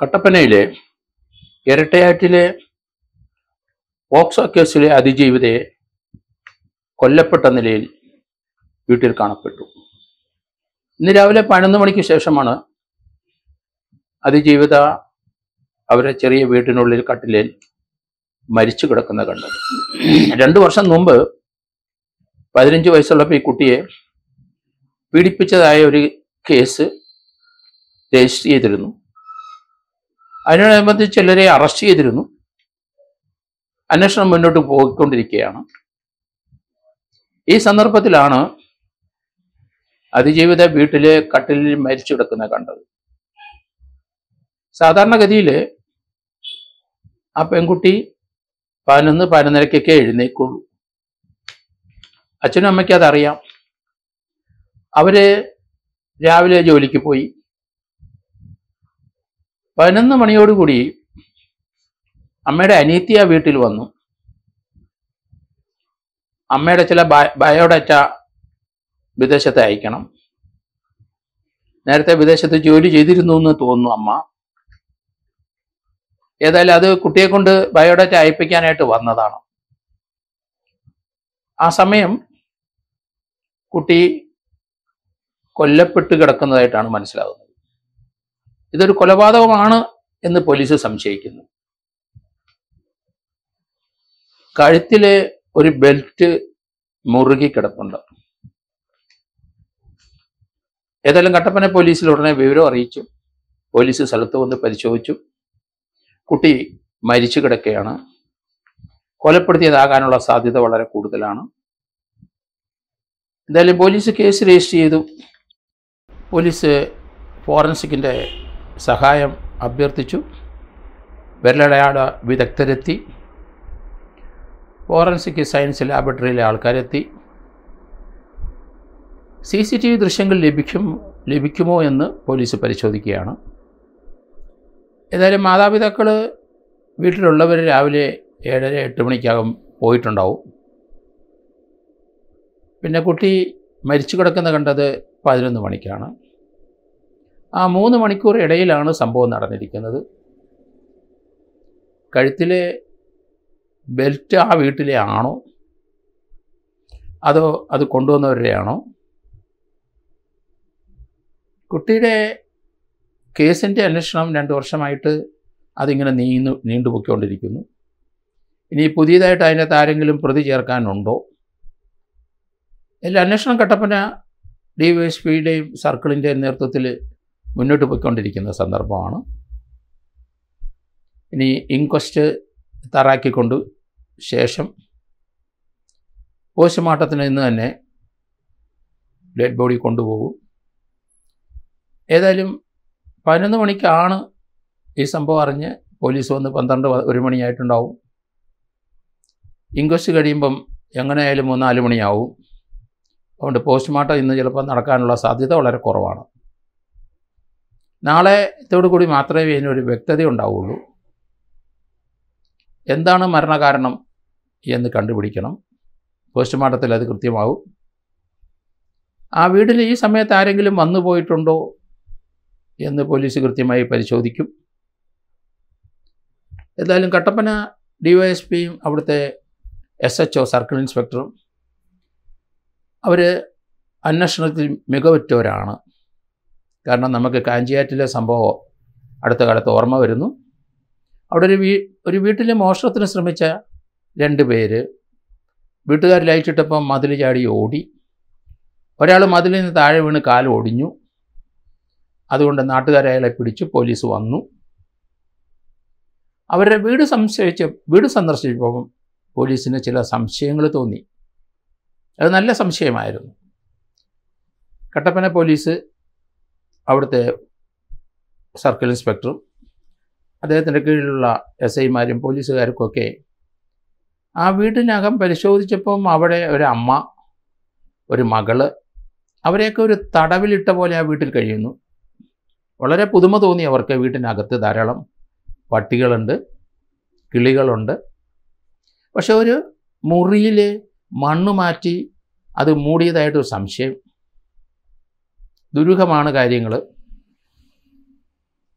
കട്ടപ്പനയിലെ ഇരട്ടയാറ്റിലെ oxo കേസിലെ അതിജീവിതയെ കൊല്ലപ്പെട്ട നിലയിൽ വീട്ടിൽ കാണപ്പെട്ടു ഇന്ന് രാവിലെ പതിനൊന്ന് മണിക്ക് ശേഷമാണ് അതിജീവിത അവരെ ചെറിയ വീട്ടിനുള്ളിൽ കട്ടിലിൽ മരിച്ചു കിടക്കുന്ന കണ്ടത് രണ്ടു വർഷം മുമ്പ് പതിനഞ്ച് വയസ്സുള്ളപ്പോൾ ഈ കുട്ടിയെ പീഡിപ്പിച്ചതായ ഒരു കേസ് രജിസ്റ്റർ ചെയ്തിരുന്നു അതിനോടനുബന്ധിച്ച് ചിലരെ അറസ്റ്റ് ചെയ്തിരുന്നു അന്വേഷണം മുന്നോട്ട് പോയിക്കൊണ്ടിരിക്കുകയാണ് ഈ സന്ദർഭത്തിലാണ് അതിജീവിത വീട്ടിലെ കട്ടിലിൽ മരിച്ചു കിടക്കുന്ന കണ്ടത് സാധാരണഗതിയിൽ ആ പെൺകുട്ടി പതിനൊന്ന് പതിനൊന്നരക്കൊക്കെ എഴുന്നേക്കുള്ളൂ അച്ഛനും അമ്മയ്ക്കതറിയാം അവര് രാവിലെ ജോലിക്ക് പോയി പതിനൊന്ന് മണിയോടുകൂടി അമ്മയുടെ അനിയത്തി ആ വീട്ടിൽ വന്നു അമ്മയുടെ ചില ബയോഡാറ്റ വിദേശത്ത് അയക്കണം നേരത്തെ വിദേശത്ത് ജോലി ചെയ്തിരുന്നു എന്ന് തോന്നുന്നു അമ്മ ഏതായാലും അത് കുട്ടിയെ കൊണ്ട് ബയോഡാറ്റ അയപ്പിക്കാനായിട്ട് വന്നതാണ് ആ സമയം കുട്ടി കൊല്ലപ്പെട്ട് കിടക്കുന്നതായിട്ടാണ് മനസ്സിലാകുന്നത് ഇതൊരു കൊലപാതകമാണ് എന്ന് പോലീസ് സംശയിക്കുന്നു കഴുത്തിലെ ഒരു ബെൽറ്റ് മുറുകി കിടപ്പുണ്ട് ഏതായാലും കട്ടപ്പന പോലീസിൽ ഉടനെ വിവരം അറിയിച്ചു പോലീസ് സ്ഥലത്ത് വന്ന് പരിശോധിച്ചു കുട്ടി മരിച്ചു കിടക്കുകയാണ് കൊലപ്പെടുത്തിയതാകാനുള്ള സാധ്യത വളരെ കൂടുതലാണ് എന്തായാലും പോലീസ് കേസ് രജിസ്റ്റർ ചെയ്തു പോലീസ് ഫോറൻസിക്കിൻ്റെ സഹായം അഭ്യർത്ഥിച്ചു വിരലടയാട വിദഗ്ധരെത്തി ഫോറൻസിക് സയൻസ് ലാബറട്ടറിയിലെ ആൾക്കാരെത്തി സി സി ടി വി ദൃശ്യങ്ങൾ ലഭിക്കും ലഭിക്കുമോ എന്ന് പോലീസ് പരിശോധിക്കുകയാണ് ഏതായാലും മാതാപിതാക്കൾ വീട്ടിലുള്ളവർ രാവിലെ ഏഴര എട്ട് മണിക്കകം പോയിട്ടുണ്ടാവും പിന്നെ കുട്ടി മരിച്ചു കിടക്കുന്ന കണ്ടത് പതിനൊന്ന് മണിക്കാണ് ആ മൂന്ന് മണിക്കൂർ ഇടയിലാണ് സംഭവം നടന്നിരിക്കുന്നത് കഴുത്തിലെ ബെൽറ്റ് ആ വീട്ടിലെ ആണോ അതോ അത് കൊണ്ടുവന്നവരുടെ ആണോ കുട്ടിയുടെ കേസിൻ്റെ അന്വേഷണം രണ്ട് വർഷമായിട്ട് അതിങ്ങനെ നീന്നു നീണ്ടുപോയിക്കൊണ്ടിരിക്കുന്നു ഇനി പുതിയതായിട്ട് അതിനകത്ത് ആരെങ്കിലും പ്രതി ചേർക്കാനുണ്ടോ എല്ലാ അന്വേഷണം കട്ടപ്പന ഡി വൈ എസ് പിയുടെയും സർക്കിളിൻ്റെയും നേതൃത്വത്തിൽ മുന്നോട്ട് പോയിക്കൊണ്ടിരിക്കുന്ന സന്ദർഭമാണ് ഇനി ഇൻക്വസ്റ്റ് തയ്യാറാക്കിക്കൊണ്ട് ശേഷം പോസ്റ്റ്മോർട്ടത്തിന് ഇന്ന് തന്നെ ഡെഡ് ബോഡി കൊണ്ടുപോകും ഏതായാലും പതിനൊന്ന് മണിക്കാണ് ഈ സംഭവം അറിഞ്ഞ് പോലീസ് വന്ന് പന്ത്രണ്ട് ഒരു മണിയായിട്ടുണ്ടാവും ഇൻക്വസ്റ്റ് കഴിയുമ്പം എങ്ങനെയായാലും മൂന്നാല് മണിയാവും അതുകൊണ്ട് പോസ്റ്റ്മോർട്ടം ഇന്ന് ചിലപ്പോൾ നടക്കാനുള്ള സാധ്യത വളരെ കുറവാണ് ഇതോടു കൂടി മാത്രമേ ഇതിനൊരു വ്യക്തത ഉണ്ടാവുള്ളൂ എന്താണ് മരണകാരണം എന്ന് കണ്ടുപിടിക്കണം പോസ്റ്റ്മോർട്ടത്തിൽ അത് കൃത്യമാവും ആ വീട്ടിൽ ഈ സമയത്ത് ആരെങ്കിലും വന്നു പോയിട്ടുണ്ടോ എന്ന് പോലീസ് കൃത്യമായി പരിശോധിക്കും എന്തായാലും കട്ടപ്പന ഡിവൈഎസ്പിയും അവിടുത്തെ എസ് എച്ച് ഒ സർക്കിൾ ഇൻസ്പെക്ടറും അവർ അന്വേഷണത്തിൽ മികവുറ്റവരാണ് കാരണം നമുക്ക് കാഞ്ചിയാറ്റിലെ സംഭവം അടുത്ത കാലത്ത് ഓർമ്മ വരുന്നു അവിടെ ഒരു വീ ഒരു വീട്ടിലെ മോഷണത്തിന് ശ്രമിച്ച രണ്ട് പേര് വീട്ടുകാർ ലയിച്ചിട്ടപ്പം മതിൽ ചാടി ഓടി ഒരാൾ മതിലിൽ നിന്ന് താഴെ വീണ് കാൽ ഒടിഞ്ഞു അതുകൊണ്ട് നാട്ടുകാരയാളെ പിടിച്ചു പോലീസ് വന്നു അവരുടെ വീട് സംശയിച്ച വീട് സന്ദർശിച്ചപ്പോൾ പോലീസിന് ചില സംശയങ്ങൾ തോന്നി അത് നല്ല സംശയമായിരുന്നു കട്ടപ്പന പോലീസ് അവിടുത്തെ സർക്കിൾ ഇൻസ്പെക്ടറും അദ്ദേഹത്തിൻ്റെ കീഴിലുള്ള എസ് ഐമാരും പോലീസുകാർക്കൊക്കെ ആ വീട്ടിനകം പരിശോധിച്ചപ്പം അവിടെ ഒരു അമ്മ ഒരു മകള് അവരെയൊക്കെ ഒരു തടവിലിട്ട പോലെ ആ വീട്ടിൽ കഴിയുന്നു വളരെ പുതുമ തോന്നി അവർക്ക് വീട്ടിനകത്ത് ധാരാളം പട്ടികളുണ്ട് കിളികളുണ്ട് പക്ഷെ ഒരു മുറിയിൽ മണ്ണ് മാറ്റി അത് മൂടിയതായിട്ടൊരു സംശയം ദുരൂഹമാണ് കാര്യങ്ങൾ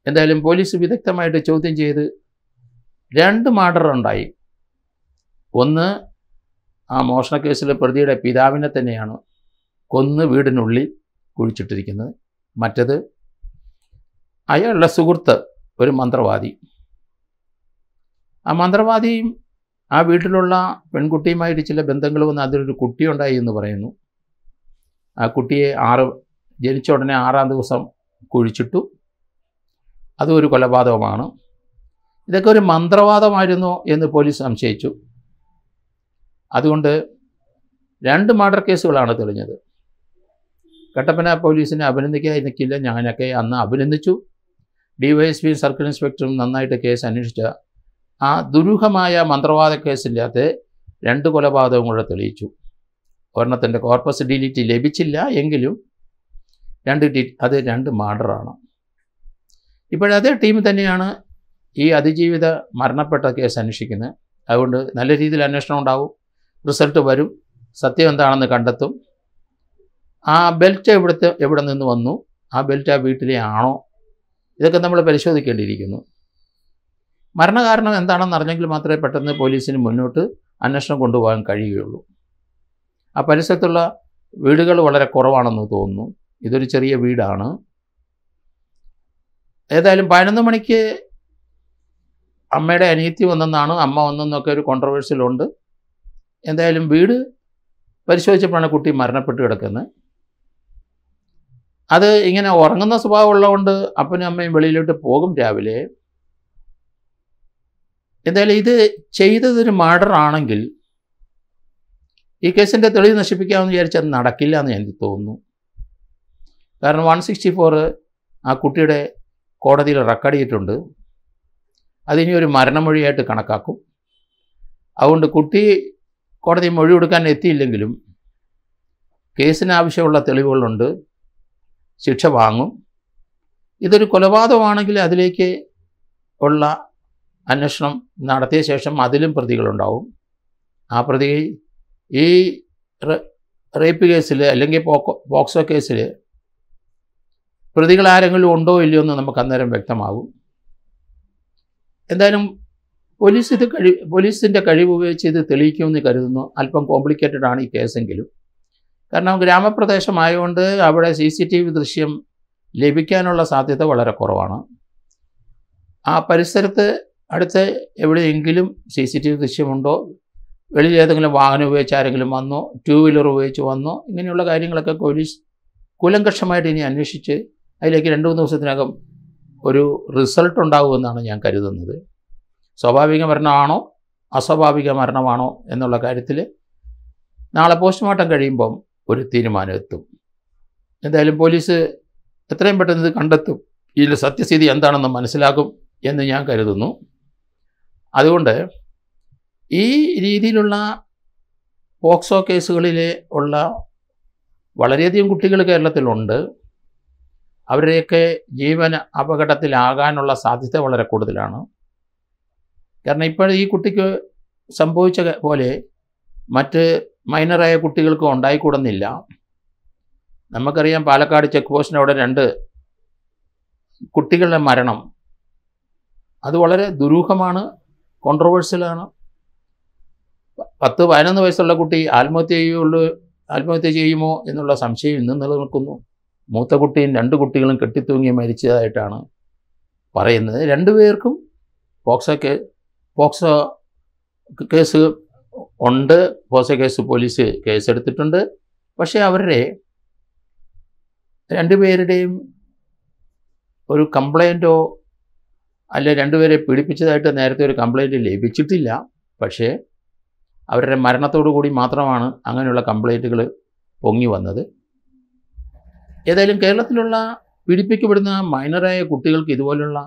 എന്തായാലും പോലീസ് വിദഗ്ധമായിട്ട് ചോദ്യം ചെയ്ത് രണ്ട് മർഡർ ഉണ്ടായി ഒന്ന് ആ മോഷണ കേസിൽ പ്രതിയുടെ പിതാവിനെ തന്നെയാണ് കൊന്ന് വീടിനുള്ളിൽ കുഴിച്ചിട്ടിരിക്കുന്നത് മറ്റത് അയാളുടെ സുഹൃത്ത് ഒരു മന്ത്രവാദി ആ മന്ത്രവാദിയും ആ വീട്ടിലുള്ള പെൺകുട്ടിയുമായിട്ട് ചില ബന്ധങ്ങൾ വന്ന് അതിലൊരു കുട്ടിയുണ്ടായി എന്ന് പറയുന്നു ആ കുട്ടിയെ ആറ് ജനിച്ച ഉടനെ ആറാം ദിവസം കുഴിച്ചിട്ടു അതും ഒരു കൊലപാതകമാണ് ഇതൊക്കെ ഒരു മന്ത്രവാദമായിരുന്നു എന്ന് പോലീസ് സംശയിച്ചു അതുകൊണ്ട് രണ്ട് മർഡർ കേസുകളാണ് തെളിഞ്ഞത് കട്ടപ്പന പോലീസിനെ അഭിനന്ദിക്കാതിരിക്കില്ല ഞാനൊക്കെ അന്ന് അഭിനന്ദിച്ചു ഡിവൈഎസ്പി സർക്കിൾ ഇൻസ്പെക്ടറും നന്നായിട്ട് കേസ് അന്വേഷിച്ച ആ ദുരൂഹമായ മന്ത്രവാദ കേസില്ലാത്ത രണ്ട് കൊലപാതകം കൂടെ തെളിയിച്ചു ഒരെണ്ണത്തിൻ്റെ കോർപ്പസ് ഡിലിറ്റി ലഭിച്ചില്ല എങ്കിലും രണ്ട് ഡി അത് രണ്ട് മാർഡറാണ് ഇപ്പോഴതേ ടീം തന്നെയാണ് ഈ അതിജീവിത മരണപ്പെട്ട കേസ് അന്വേഷിക്കുന്നത് അതുകൊണ്ട് നല്ല രീതിയിൽ അന്വേഷണം ഉണ്ടാവും റിസൾട്ട് വരും സത്യം എന്താണെന്ന് കണ്ടെത്തും ആ ബെൽറ്റ് എവിടുത്തെ എവിടെ നിന്ന് വന്നു ആ ബെൽറ്റ് ആ വീട്ടിലെ ആണോ ഇതൊക്കെ നമ്മൾ പരിശോധിക്കേണ്ടിയിരിക്കുന്നു മരണകാരണം എന്താണെന്ന് അറിഞ്ഞെങ്കിൽ മാത്രമേ പെട്ടെന്ന് പോലീസിന് മുന്നോട്ട് അന്വേഷണം കൊണ്ടുപോകാൻ കഴിയുകയുള്ളൂ ആ പരിസരത്തുള്ള വീടുകൾ വളരെ കുറവാണെന്ന് തോന്നുന്നു ഇതൊരു ചെറിയ വീടാണ് ഏതായാലും പതിനൊന്ന് മണിക്ക് അമ്മയുടെ അനിയത്തി വന്നെന്നാണ് അമ്മ വന്നെന്നൊക്കെ ഒരു കോൺട്രവേഴ്സിലുണ്ട് എന്തായാലും വീട് പരിശോധിച്ചപ്പോഴാണ് കുട്ടി മരണപ്പെട്ട് കിടക്കുന്നത് അത് ഇങ്ങനെ ഉറങ്ങുന്ന സ്വഭാവം ഉള്ളതുകൊണ്ട് അപ്പനും അമ്മയും വെളിയിലോട്ട് പോകും രാവിലെ എന്തായാലും ഇത് ചെയ്തതൊരു മർഡർ ആണെങ്കിൽ ഈ കേസിൻ്റെ തെളിവ് നശിപ്പിക്കാമെന്ന് വിചാരിച്ചത് നടക്കില്ല എന്ന് എനിക്ക് തോന്നുന്നു കാരണം വൺ സിക്സ്റ്റി ഫോറ് ആ കുട്ടിയുടെ കോടതിയിൽ റെക്കോർഡ് ചെയ്തിട്ടുണ്ട് അതിനി ഒരു മരണമൊഴിയായിട്ട് കണക്കാക്കും അതുകൊണ്ട് കുട്ടി കോടതി മൊഴി കൊടുക്കാൻ എത്തിയില്ലെങ്കിലും കേസിന് ആവശ്യമുള്ള തെളിവുകളുണ്ട് ശിക്ഷ വാങ്ങും ഇതൊരു കൊലപാതകമാണെങ്കിൽ അതിലേക്ക് ഉള്ള അന്വേഷണം നടത്തിയ ശേഷം അതിലും പ്രതികളുണ്ടാവും ആ പ്രതി ഈ റേപ്പ് കേസിൽ അല്ലെങ്കിൽ പോക്സോ കേസിൽ പ്രതികൾ ആരെങ്കിലും ഉണ്ടോ ഇല്ലയോ എന്ന് നമുക്ക് അന്നേരം വ്യക്തമാകും എന്തായാലും പോലീസ് ഇത് കഴി പോലീസിൻ്റെ കഴിവ് ഉപയോഗിച്ച് ഇത് തെളിയിക്കുമെന്ന് കരുതുന്നു അല്പം കോംപ്ലിക്കേറ്റഡ് ആണ് ഈ കേസെങ്കിലും കാരണം ഗ്രാമപ്രദേശമായതുകൊണ്ട് അവിടെ സി സി ടി വി ദൃശ്യം ലഭിക്കാനുള്ള സാധ്യത വളരെ കുറവാണ് ആ പരിസരത്ത് അടുത്ത് എവിടെയെങ്കിലും സി സി ടി വി ദൃശ്യമുണ്ടോ വെളിയിൽ ഏതെങ്കിലും വാഹനം ഉപയോഗിച്ച് ആരെങ്കിലും വന്നോ ടൂ വീലർ ഉപയോഗിച്ച് വന്നോ ഇങ്ങനെയുള്ള കാര്യങ്ങളൊക്കെ പോലീസ് കുലങ്കക്ഷമായിട്ട് ഇനി അന്വേഷിച്ച് അതിലേക്ക് രണ്ട് മൂന്ന് ദിവസത്തിനകം ഒരു റിസൾട്ട് ഉണ്ടാകുമെന്നാണ് ഞാൻ കരുതുന്നത് സ്വാഭാവിക മരണമാണോ അസ്വാഭാവിക മരണമാണോ എന്നുള്ള കാര്യത്തിൽ നാളെ പോസ്റ്റ്മോർട്ടം കഴിയുമ്പം ഒരു തീരുമാനം എത്തും എന്തായാലും പോലീസ് എത്രയും പെട്ടെന്ന് ഇത് കണ്ടെത്തും ഇതിൽ സത്യസ്ഥിതി എന്താണെന്ന് മനസ്സിലാക്കും എന്ന് ഞാൻ കരുതുന്നു അതുകൊണ്ട് ഈ രീതിയിലുള്ള പോക്സോ കേസുകളിലെ ഉള്ള വളരെയധികം കുട്ടികൾ കേരളത്തിലുണ്ട് അവരെയൊക്കെ ജീവൻ അപകടത്തിലാകാനുള്ള സാധ്യത വളരെ കൂടുതലാണ് കാരണം ഇപ്പോൾ ഈ കുട്ടിക്ക് സംഭവിച്ച പോലെ മറ്റ് മൈനറായ കുട്ടികൾക്കും ഉണ്ടായിക്കൂടുന്നില്ല നമുക്കറിയാം പാലക്കാട് ചെക്ക് പോസ്റ്റിനവിടെ അവിടെ രണ്ട് കുട്ടികളുടെ മരണം അത് വളരെ ദുരൂഹമാണ് കോൺട്രവേഴ്സ്യലാണ് പത്ത് പതിനൊന്ന് വയസ്സുള്ള കുട്ടി ആത്മഹത്യ ചെയ്യുള്ളൂ ആത്മഹത്യ ചെയ്യുമോ എന്നുള്ള സംശയം ഇന്നും നിലനിൽക്കുന്നു മൂത്ത കുട്ടിയും രണ്ട് കുട്ടികളും കെട്ടിത്തൂങ്ങി മരിച്ചതായിട്ടാണ് പറയുന്നത് രണ്ടുപേർക്കും പോക്സോ കേ പോക്സോ കേസ് ഉണ്ട് പോക്സോ കേസ് പോലീസ് കേസെടുത്തിട്ടുണ്ട് പക്ഷേ അവരുടെ രണ്ടുപേരുടെയും ഒരു കംപ്ലൈൻറ്റോ അല്ല രണ്ടുപേരെ പീഡിപ്പിച്ചതായിട്ട് നേരത്തെ ഒരു കംപ്ലൈൻറ്റ് ലഭിച്ചിട്ടില്ല പക്ഷേ അവരുടെ മരണത്തോടു കൂടി മാത്രമാണ് അങ്ങനെയുള്ള കംപ്ലൈൻറ്റുകൾ പൊങ്ങി വന്നത് ഏതായാലും കേരളത്തിലുള്ള പീഡിപ്പിക്കപ്പെടുന്ന മൈനറായ കുട്ടികൾക്ക് ഇതുപോലുള്ള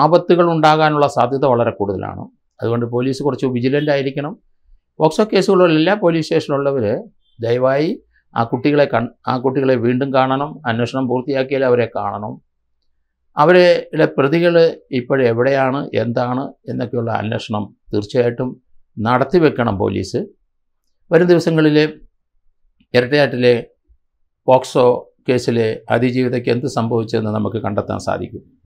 ആപത്തുകൾ ഉണ്ടാകാനുള്ള സാധ്യത വളരെ കൂടുതലാണ് അതുകൊണ്ട് പോലീസ് കുറച്ച് വിജിലൻ്റ് ആയിരിക്കണം പോക്സോ കേസുകളുള്ള എല്ലാ പോലീസ് സ്റ്റേഷനിലുള്ളവർ ദയവായി ആ കുട്ടികളെ കൺ ആ കുട്ടികളെ വീണ്ടും കാണണം അന്വേഷണം പൂർത്തിയാക്കിയാൽ അവരെ കാണണം അവരെ പ്രതികൾ ഇപ്പോഴെവിടെയാണ് എന്താണ് എന്നൊക്കെയുള്ള അന്വേഷണം തീർച്ചയായിട്ടും നടത്തി വെക്കണം പോലീസ് വരും ദിവസങ്ങളിൽ ഇരട്ടയാറ്റിലെ പോക്സോ കേസിലെ അതിജീവിതയ്ക്ക് എന്ത് സംഭവിച്ചതെന്ന് നമുക്ക് കണ്ടെത്താൻ സാധിക്കും